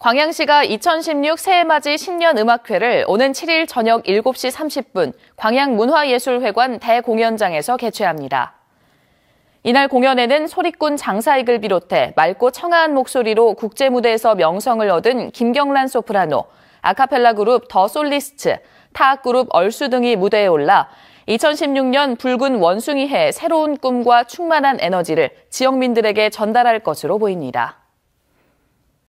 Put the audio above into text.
광양시가 2016 새해맞이 신년 음악회를 오는 7일 저녁 7시 30분 광양문화예술회관 대공연장에서 개최합니다. 이날 공연에는 소리꾼 장사익을 비롯해 맑고 청아한 목소리로 국제무대에서 명성을 얻은 김경란 소프라노, 아카펠라 그룹 더 솔리스트, 타악 그룹 얼수 등이 무대에 올라 2016년 붉은 원숭이해 새로운 꿈과 충만한 에너지를 지역민들에게 전달할 것으로 보입니다.